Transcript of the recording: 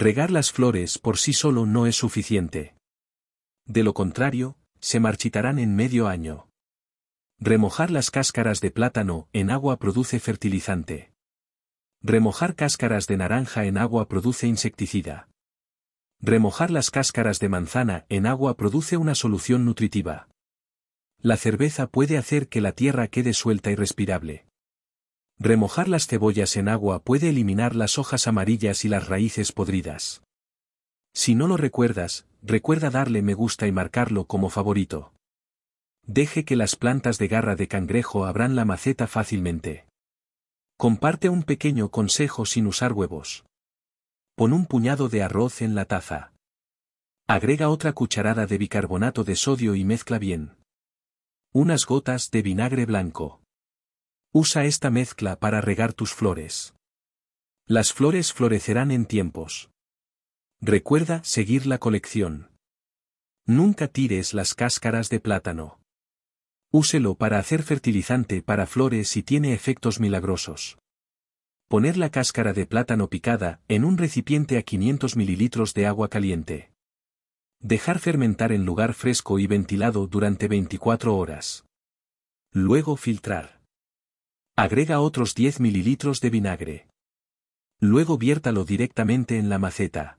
Regar las flores por sí solo no es suficiente. De lo contrario, se marchitarán en medio año. Remojar las cáscaras de plátano en agua produce fertilizante. Remojar cáscaras de naranja en agua produce insecticida. Remojar las cáscaras de manzana en agua produce una solución nutritiva. La cerveza puede hacer que la tierra quede suelta y respirable. Remojar las cebollas en agua puede eliminar las hojas amarillas y las raíces podridas. Si no lo recuerdas, recuerda darle me gusta y marcarlo como favorito. Deje que las plantas de garra de cangrejo abran la maceta fácilmente. Comparte un pequeño consejo sin usar huevos. Pon un puñado de arroz en la taza. Agrega otra cucharada de bicarbonato de sodio y mezcla bien. Unas gotas de vinagre blanco. Usa esta mezcla para regar tus flores. Las flores florecerán en tiempos. Recuerda seguir la colección. Nunca tires las cáscaras de plátano. Úselo para hacer fertilizante para flores y tiene efectos milagrosos. Poner la cáscara de plátano picada en un recipiente a 500 mililitros de agua caliente. Dejar fermentar en lugar fresco y ventilado durante 24 horas. Luego filtrar. Agrega otros 10 mililitros de vinagre. Luego viértalo directamente en la maceta.